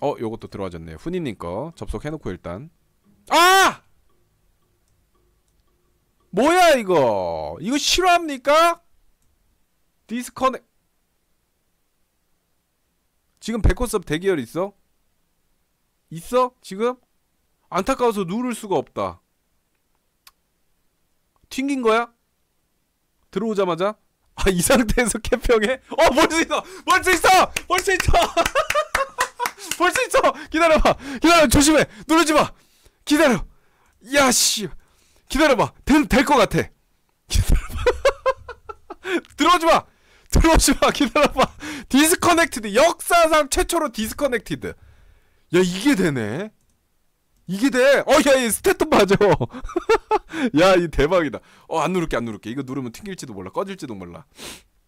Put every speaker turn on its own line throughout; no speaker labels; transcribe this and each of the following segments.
어 요것도 들어와졌네요 후니님 거 접속해놓고 일단 아! 뭐야 이거 이거 싫어합니까? 디스커넥 지금 백호섭 대기열 있어? 있어? 지금? 안타까워서 누를 수가 없다 튕긴 거야? 들어오자마자? 아이 상태에서 캠평해 어! 벌써 있어! 벌써 있어! 벌써 있어! 볼수 있어! 기다려봐! 기다려! 조심해! 누르지마! 기다려! 야, 씨! 기다려봐! 될, 될것 같아! 기다려봐! 들어오지마! 들어오지마! 기다려봐! 디스커넥티드! 역사상 최초로 디스커넥티드! 야, 이게 되네? 이게 돼! 어, 야, 이 스태트 빠져! 야, 이 대박이다. 어, 안 누를게, 안 누를게. 이거 누르면 튕길지도 몰라, 꺼질지도 몰라.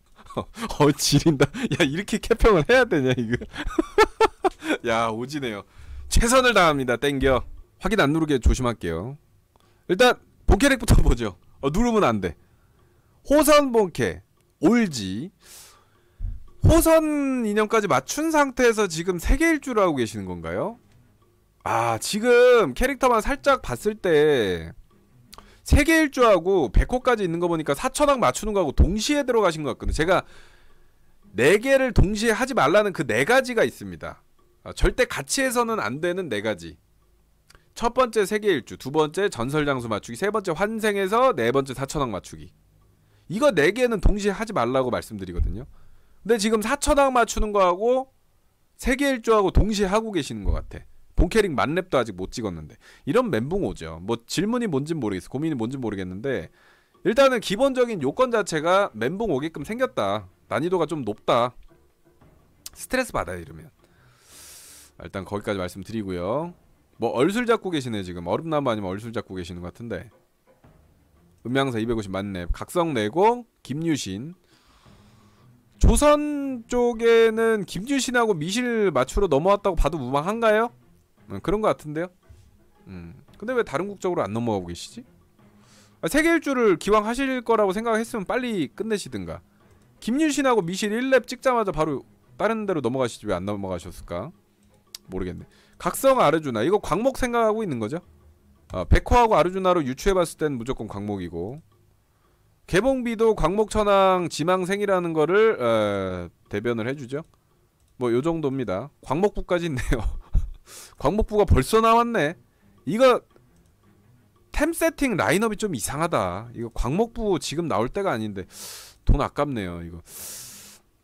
어, 지린다. 야, 이렇게 캐평을 해야 되냐, 이거. 야 오지네요. 최선을 다합니다. 땡겨. 확인 안 누르게 조심할게요. 일단 본캐릭부터 보죠. 어, 누르면 안 돼. 호선 본캐 올지 호선 인형까지 맞춘 상태에서 지금 3개일 주를하고 계시는 건가요? 아 지금 캐릭터만 살짝 봤을 때 3개일 주하고 100호까지 있는 거 보니까 4천왕 맞추는 거하고 동시에 들어가신 것 같거든요 제가 4개를 동시에 하지 말라는 그 4가지가 있습니다 아, 절대 같이 해서는 안 되는 네 가지. 첫 번째 세계 일주, 두 번째 전설 장수 맞추기, 세 번째 환생에서네 번째 사천왕 맞추기. 이거 네 개는 동시에 하지 말라고 말씀드리거든요. 근데 지금 사천왕 맞추는 거하고 세계 일주하고 동시에 하고 계시는 것 같아. 본캐릭 만렙도 아직 못 찍었는데 이런 멘붕 오죠. 뭐 질문이 뭔진 모르겠어, 고민이 뭔진 모르겠는데 일단은 기본적인 요건 자체가 멘붕 오게끔 생겼다. 난이도가 좀 높다. 스트레스 받아 이러면. 일단 거기까지 말씀드리고요 뭐 얼술 잡고 계시네 지금 얼음나무 아니면 얼술 잡고 계시는 것 같은데 음양사 250 맞네 각성내고 김유신 조선 쪽에는 김유신하고 미실 맞추러 넘어왔다고 봐도 무방한가요? 음, 그런 것 같은데요 음. 근데 왜 다른 국적으로 안 넘어가고 계시지? 아, 세계일주를 기왕 하실 거라고 생각했으면 빨리 끝내시든가 김유신하고 미실 1렙 찍자마자 바로 다른 데로 넘어가시지 왜 안 넘어가셨을까? 모르겠네. 각성 아르주나 이거 광목 생각하고 있는 거죠? 아, 백호하고 아르주나로 유추해봤을 땐 무조건 광목이고 개봉비도 광목천왕 지망생이라는 거를 에, 대변을 해주죠. 뭐요 정도입니다. 광목부까지 있네요. 광목부가 벌써 나왔네. 이거 템 세팅 라인업이 좀 이상하다. 이거 광목부 지금 나올 때가 아닌데 돈 아깝네요. 이거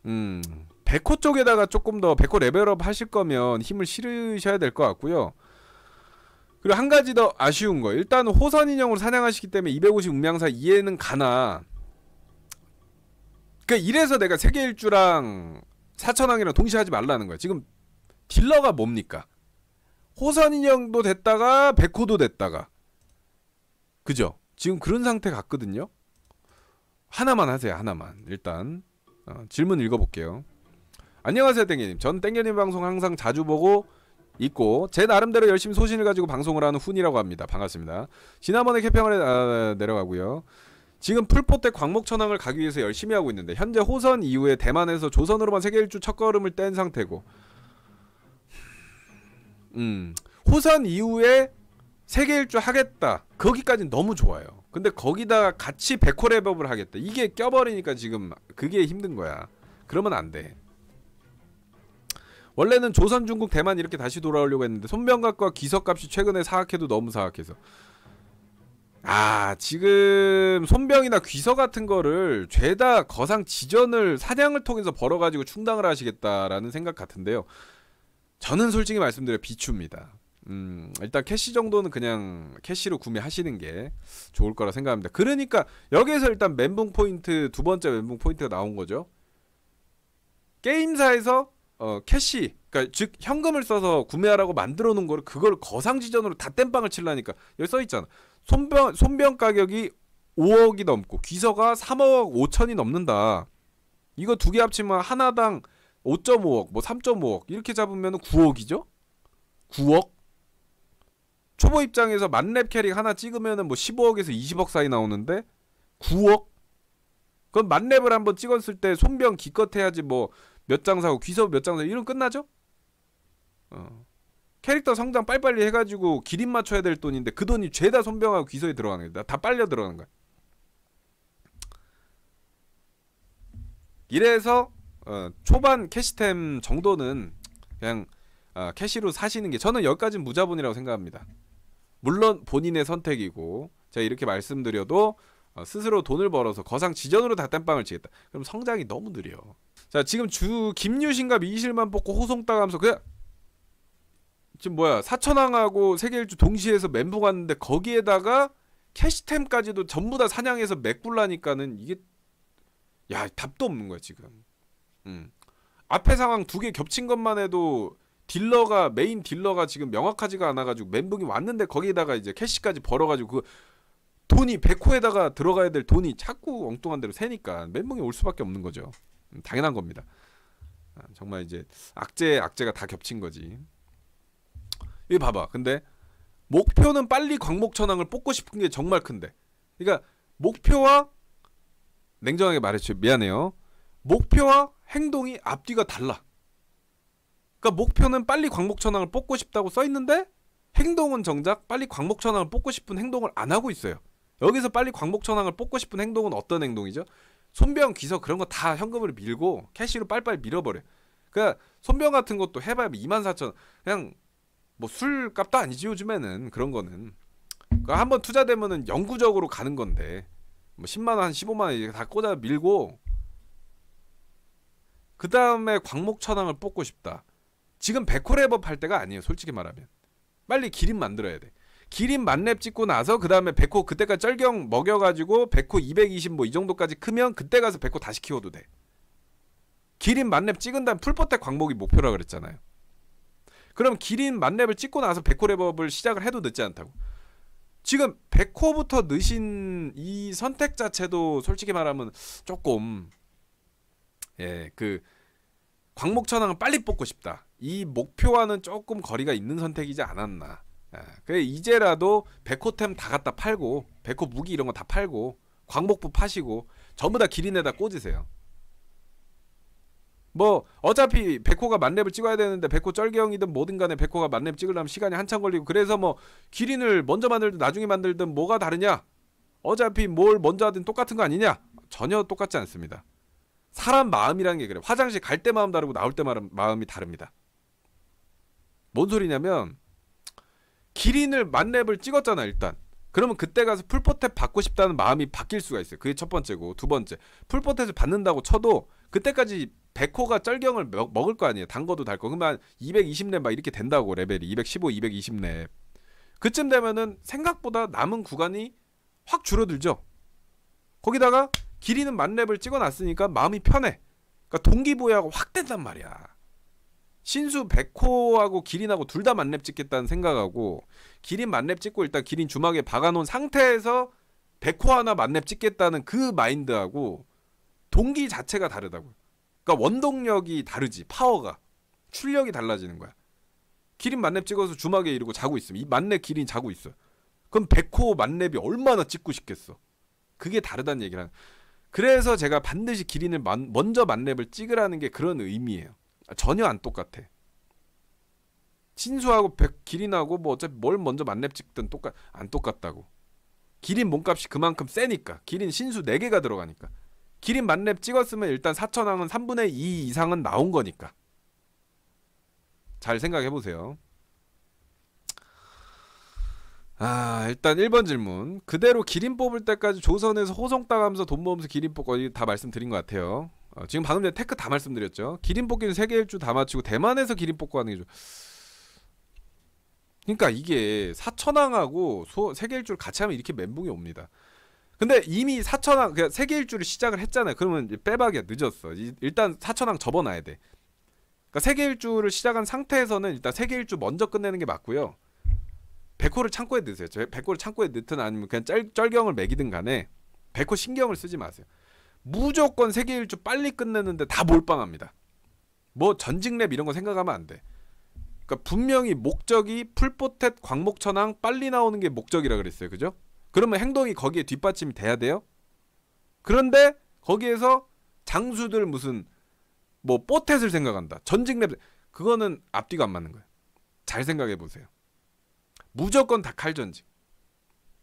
음 백호 쪽에다가 조금 더 백호 레벨업 하실 거면 힘을 실으셔야 될 것 같고요. 그리고 한 가지 더 아쉬운 거. 일단 호선 인형으로 사냥하시기 때문에 250 음양사 이해는 가나. 그러니까 이래서 내가 세계 일주랑 사천왕이랑 동시에 하지 말라는 거야. 지금 딜러가 뭡니까? 호선 인형도 됐다가 백호도 됐다가. 그죠? 지금 그런 상태 같거든요. 하나만 하세요. 하나만. 일단 어, 질문 읽어볼게요. 안녕하세요 땡겨님 전 땡겨님 방송 항상 자주 보고 있고 제 나름대로 열심히 소신을 가지고 방송을 하는 훈이라고 합니다 반갑습니다 지난번에 개평을 아, 내려가고요 지금 풀포 때 광목천왕을 가기 위해서 열심히 하고 있는데 현재 호선 이후에 대만에서 조선으로만 세계일주 첫걸음을 뗀 상태고 음 호선 이후에 세계일주 하겠다 거기까진 너무 좋아요 근데 거기다가 같이 백호랩업을 하겠다 이게 껴버리니까 지금 그게 힘든 거야 그러면 안돼 원래는 조선, 중국, 대만 이렇게 다시 돌아오려고 했는데 손병각과 기석값이 최근에 사악해도 너무 사악해서 아 지금 손병이나 귀서 같은 거를 죄다 거상 지전을 사냥을 통해서 벌어가지고 충당을 하시겠다라는 생각 같은데요. 저는 솔직히 말씀드려 비추입니다. 음, 일단 캐시 정도는 그냥 캐시로 구매하시는 게 좋을 거라 생각합니다. 그러니까 여기에서 일단 멘붕 포인트 두 번째 멘붕 포인트가 나온 거죠. 게임사에서 어 캐시 그러니까 즉 현금을 써서 구매하라고 만들어 놓은 거를 그걸 거상지전으로 다 땜빵을 칠라니까 여기 써 있잖아 손병 손병 가격이 5억이 넘고 귀서가 3억 5천이 넘는다 이거 두 개 합치면 하나당 5.5억 뭐 3.5억 이렇게 잡으면 9억이죠 9억 초보 입장에서 만렙 캐릭 하나 찍으면뭐 15억에서 20억 사이 나오는데 9억 그럼 만렙을 한번 찍었을 때 손병 기껏 해야지 뭐 몇장 사고 귀섭 몇장 사고 이런 끝나죠? 어. 캐릭터 성장 빨빨리 해가지고 기린 맞춰야 될 돈인데 그 돈이 죄다 손병하고 귀서에 들어가는 거다. 다 빨려 들어가는 거야. 이래서 어, 초반 캐시템 정도는 그냥 어, 캐시로 사시는 게 저는 여기까지 무자본이라고 생각합니다. 물론 본인의 선택이고 제가 이렇게 말씀드려도 어, 스스로 돈을 벌어서 거상 지전으로 닭단빵을 치겠다. 그럼 성장이 너무 느려. 자 지금 주 김유신과 미실만 뽑고 호송 따가면서 그냥 지금 뭐야 사천왕하고 세계일주 동시에서 멘붕 왔는데 거기에다가 캐시템까지도 전부 다 사냥해서 맥불라니까는 이게 야 답도 없는 거야 지금 음. 앞에 상황 두 개 겹친 것만 해도 딜러가 메인 딜러가 지금 명확하지가 않아가지고 멘붕이 왔는데 거기다가 에 이제 캐시까지 벌어가지고 그 돈이 백호에다가 들어가야 될 돈이 자꾸 엉뚱한 대로 새니까 멘붕이 올 수밖에 없는 거죠. 음, 당연한 겁니다. 아, 정말 이제 악재 악재가 다 겹친 거지. 이 봐봐. 근데 목표는 빨리 광목천왕을 뽑고 싶은 게 정말 큰데. 그러니까 목표와 냉정하게 말했죠 미안해요. 목표와 행동이 앞뒤가 달라. 그러니까 목표는 빨리 광목천왕을 뽑고 싶다고 써 있는데 행동은 정작 빨리 광목천왕을 뽑고 싶은 행동을 안 하고 있어요. 여기서 빨리 광목천왕을 뽑고 싶은 행동은 어떤 행동이죠? 손병 기석 그런 거 다 현금으로 밀고 캐시로 빨빨 밀어버려. 그러니까 손병 같은 것도 해봐야 2만 뭐 4천 그냥 뭐 술값도 아니지 요즘에는 그런 거는. 그러니까 한번 투자되면은 영구적으로 가는 건데 뭐 10만 원, 15만 원 이렇게 다 꽂아 밀고 그 다음에 광목천왕을 뽑고 싶다. 지금 백호레버팔 때가 아니에요. 솔직히 말하면 빨리 기린 만들어야 돼. 기린 만렙 찍고 나서 그 다음에 백호 그때까지 쩔경 먹여가지고 백호 220 뭐 이 정도까지 크면 그때 가서 백호 다시 키워도 돼. 기린 만렙 찍은 다음 풀포텍 광목이 목표라 그랬잖아요. 그럼 기린 만렙을 찍고 나서 백호 랩업을 시작을 해도 늦지 않다고. 지금 백호부터 느신 이 선택 자체도 솔직히 말하면 조금 예 그 광목천왕을 빨리 뽑고 싶다. 이 목표와는 조금 거리가 있는 선택이지 않았나. 예. 그래 이제라도 백호템 다 갖다 팔고 백호 무기 이런 거 다 팔고 광복부 파시고 전부 다 기린에다 꽂으세요. 뭐 어차피 백호가 만렙을 찍어야 되는데 백호 쩔개형이든 뭐든 간에 백호가 만렙 찍으려면 시간이 한참 걸리고 그래서 뭐 기린을 먼저 만들든 나중에 만들든 뭐가 다르냐? 어차피 뭘 먼저 하든 똑같은 거 아니냐? 전혀 똑같지 않습니다. 사람 마음이라는 게그래 화장실 갈 때 마음 다르고 나올 때 마음이 다릅니다. 뭔 소리냐면 기린을 만렙을 찍었잖아 일단 그러면 그때 가서 풀포탭 받고 싶다는 마음이 바뀔 수가 있어요 그게 첫 번째고 두 번째 풀포탭을 받는다고 쳐도 그때까지 백호가 쩔경을 먹을 거 아니에요 단 거도 달거 그러면 220렙 막 이렇게 된다고 레벨이 215, 220렙 그쯤 되면은 생각보다 남은 구간이 확 줄어들죠 거기다가 기린은 만렙을 찍어놨으니까 마음이 편해 그러니까 동기부여가 확 된단 말이야 신수 백호하고 기린하고 둘 다 만렙 찍겠다는 생각하고 기린 만렙 찍고 일단 기린 주막에 박아놓은 상태에서 백호 하나 만렙 찍겠다는 그 마인드하고 동기 자체가 다르다고요. 그러니까 원동력이 다르지 파워가 출력이 달라지는 거야. 기린 만렙 찍어서 주막에 이러고 자고 있으면 이 만렙 기린 자고 있어. 그럼 백호 만렙이 얼마나 찍고 싶겠어. 그게 다르다는 얘기를 하는. 그래서 제가 반드시 기린을 먼저 만렙을 찍으라는 게 그런 의미예요. 아, 전혀 안 똑같아. 신수하고 백, 기린하고 뭐 어차피 뭘 먼저 만렙 찍든 똑같 안 똑같다고. 기린 몸값이 그만큼 세니까 기린 신수 4개가 들어가니까 기린 만렙 찍었으면 일단 4천왕은 3분의 2 이상은 나온 거니까 잘 생각해보세요 아 일단 1번 질문 그대로 기린 뽑을 때까지 조선에서 호송 따가면서 돈 모으면서 기린 뽑고 다 말씀드린 것 같아요 어, 지금 방금 전에 테크 다 말씀드렸죠. 기린 뽑기는 세계 일주 다 맞추고 대만에서 기린 뽑고 하는 게 좀. 그러니까 이게 사천왕하고 소, 세계 일주를 같이 하면 이렇게 멘붕이 옵니다. 근데 이미 사천왕 그냥 세계 일주를 시작을 했잖아요. 그러면 빼박이야 늦었어. 이, 일단 사천왕 접어놔야 돼. 그러니까 세계 일주를 시작한 상태에서는 일단 세계 일주 먼저 끝내는 게 맞고요. 백호를 창고에 넣으세요. 백호를 창고에 넣든 아니면 그냥 짤, 쩔경을 매기든 간에 백호 신경을 쓰지 마세요. 무조건 세계 일주 빨리 끝냈는데다 몰빵합니다. 뭐 전직랩 이런 거 생각하면 안 돼. 그러니까 분명히 목적이 풀포텟 광목천왕 빨리 나오는 게 목적이라 그랬어요. 그죠? 그러면 행동이 거기에 뒷받침이 돼야 돼요? 그런데 거기에서 장수들 무슨 뭐 뽀텟을 생각한다. 전직랩 그거는 앞뒤가 안 맞는 거예요. 잘 생각해 보세요. 무조건 다 칼전직.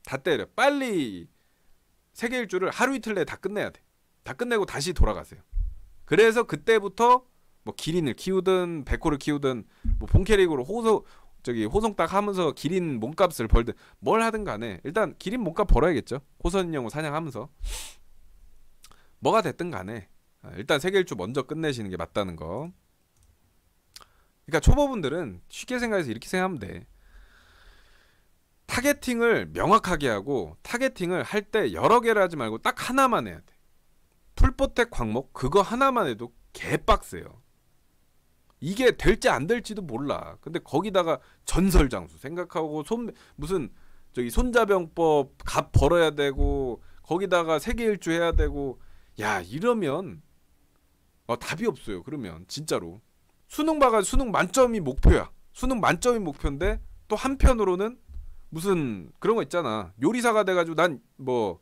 다 때려. 빨리 세계 일주를 하루 이틀 내에 다 끝내야 돼. 다 끝내고 다시 돌아가세요. 그래서 그때부터 뭐 기린을 키우든 백호를 키우든 뭐 본캐릭으로 호소 저기 호송 딱 하면서 기린 몸값을 벌든 뭘 하든 간에 일단 기린 몸값 벌어야겠죠. 호선인형 사냥하면서 뭐가 됐든 간에 아, 일단 세계일주 먼저 끝내시는 게 맞다는 거. 그러니까 초보분들은 쉽게 생각해서 이렇게 생각하면 돼. 타겟팅을 명확하게 하고 타겟팅을 할 때 여러 개를 하지 말고 딱 하나만 해야 돼. 풀포텍 광목 그거 하나만 해도 개빡세요. 이게 될지 안 될지도 몰라. 근데 거기다가 전설 장수 생각하고 손 무슨 저기 손자병법 값 벌어야 되고 거기다가 세계일주 해야 되고 야 이러면 어, 답이 없어요. 그러면 진짜로 수능 봐가 수능 만점이 목표야. 수능 만점이 목표인데 또 한편으로는 무슨 그런 거 있잖아. 요리사가 돼가지고 난뭐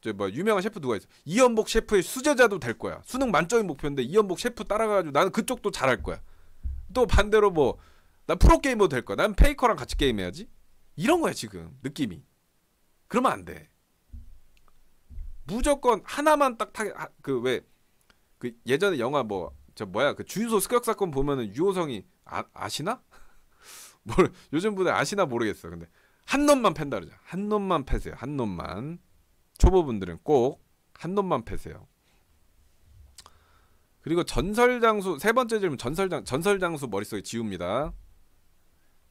저뭐 유명한 셰프 누가 있어 이연복 셰프의 수제자도 될 거야 수능 만점이 목표인데 이연복 셰프 따라가가지고 나는 그쪽도 잘할 거야 또 반대로 뭐난 프로게이머 도될 거야 난 페이커랑 같이 게임해야지 이런 거야 지금 느낌이 그러면 안돼 무조건 하나만 딱 타게 그왜 그 예전에 영화 뭐 저 뭐야 그 주유소 습격 사건 보면은 유호성이 아, 아시나 뭘 요즘 분들 아시나 모르겠어 근데 한 놈만 팬다 르러자한 놈만 패세요 한 놈만 초보분들은 꼭 한 놈만 패세요. 그리고 전설 장수 세 번째 질문 전설 장 전설 장수 머릿속에 지웁니다.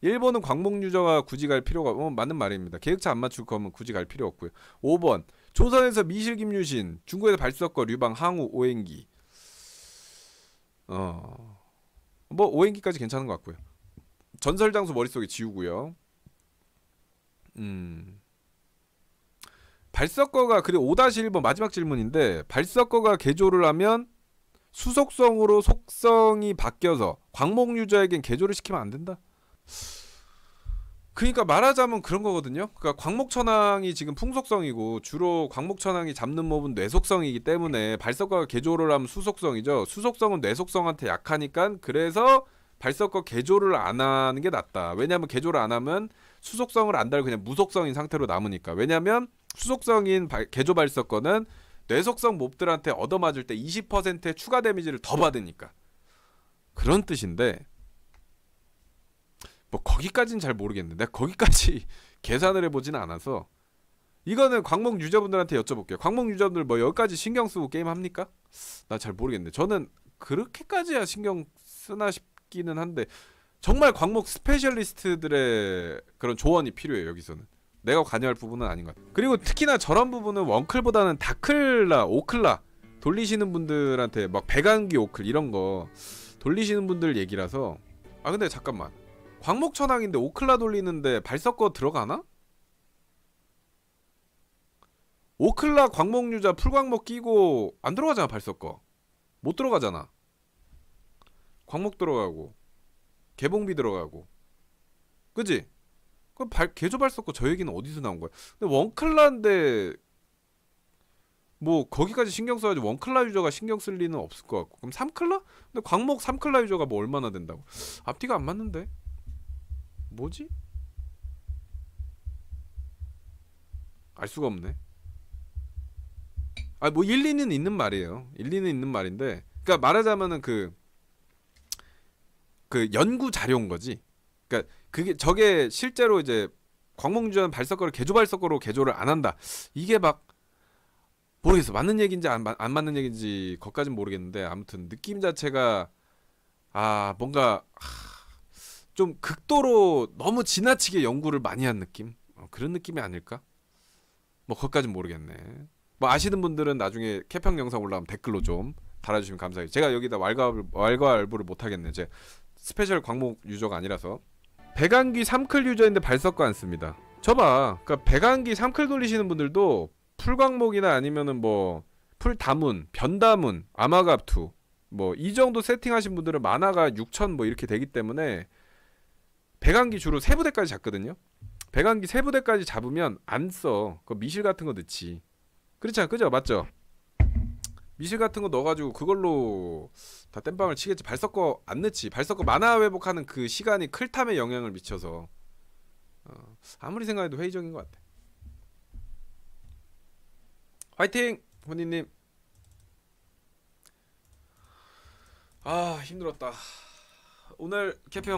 일본은 광목 유저가 굳이 갈 필요가 어, 맞는 말입니다. 계획차 안 맞출 거면 굳이 갈 필요 없고요. 5번 조선에서 미실 김유신, 중국에서 발석거 류방 항우 오행기. 어. 뭐 오행기까지 괜찮은 것 같고요. 전설 장수 머릿속에 지우고요. 음. 발석거가 그리고 5-1번 마지막 질문인데 발석거가 개조를 하면 수속성으로 속성이 바뀌어서 광목 유저에겐 개조를 시키면 안 된다. 그러니까 말하자면 그런 거거든요. 그러니까 광목천왕이 지금 풍속성이고 주로 광목천왕이 잡는 몹은 뇌속성이기 때문에 발석거가 개조를 하면 수속성이죠. 수속성은 뇌속성한테 약하니까 그래서 발석거 개조를 안 하는 게 낫다. 왜냐하면 개조를 안 하면 수속성을 안 달고 그냥 무속성인 상태로 남으니까. 왜냐하면 수속성인 발, 개조 발사건은 뇌속성 몹들한테 얻어맞을 때 20%의 추가 데미지를 더 받으니까 그런 뜻인데 뭐 거기까지는 잘 모르겠는데 거기까지 계산을 해보진 않아서 이거는 광목 유저분들한테 여쭤볼게요. 광목 유저분들 뭐 여기까지 신경 쓰고 게임 합니까? 나 잘 모르겠네. 저는 그렇게까지야 신경 쓰나 싶기는 한데 정말 광목 스페셜리스트들의 그런 조언이 필요해요. 여기서는. 내가 관여할 부분은 아닌 것 같아요. 그리고 특히나 저런 부분은 원클보다는 다클라, 오클라 돌리시는 분들한테 막 배관기 오클 이런 거 돌리시는 분들 얘기라서 아 근데 잠깐만 광목천왕인데 오클라 돌리는데 발석거 들어가나? 오클라 광목유자 풀광목 끼고 안 들어가잖아 발석거 못 들어가잖아 광목 들어가고 개봉비 들어가고 그지? 그럼 발, 개조발 썼고 저 얘기는 어디서 나온 거야? 근데 원클라인데 뭐 거기까지 신경 써야지 원클라 유저가 신경 쓸 리는 없을 것 같고 그럼 3클라? 근데 광목 3클라 유저가 뭐 얼마나 된다고 앞뒤가 안 맞는데 뭐지? 알 수가 없네 아 뭐 일리는 있는 말이에요 일리는 있는 말인데 그러니까 말하자면은 그그 그 연구 자료인 거지 그러니까 그게 저게 실제로 이제 광몽주전 발석거를 개조 발석거로 개조를 안 한다. 이게 막 모르겠어. 맞는 얘기인지 안, 안 맞는 얘기인지 그것까진 모르겠는데 아무튼 느낌 자체가 아 뭔가 좀 극도로 너무 지나치게 연구를 많이 한 느낌 어, 그런 느낌이 아닐까? 뭐 그것까진 모르겠네. 뭐 아시는 분들은 나중에 캐평 영상 올라오면 댓글로 좀 달아주시면 감사하겠습니다 제가 여기다 왈가 왈가왈부를 못 하겠네. 제 스페셜 광목 유저가 아니라서. 배관기 3클 유저인데 발석과 않습니다 저봐 그니까 배관기 3클 돌리시는 분들도 풀광목이나 아니면은 뭐 풀다문, 변다문, 아마갑투 뭐 이 정도 세팅하신 분들은 만화가 6천 뭐 이렇게 되기 때문에 배관기 주로 세부대까지 잡거든요 배관기 세부대까지 잡으면 안써 그 미실 같은 거 넣지 그렇죠 그죠 맞죠 미실 같은 거 넣어가지고 그걸로 다 땜빵을 치겠지 발 섞어 안 넣지 발 섞어 만화 회복하는 그 시간이 클탐에 영향을 미쳐서 어, 아무리 생각해도 회의적인 것 같아 화이팅! 혼이님 아 힘들었다 오늘 캐피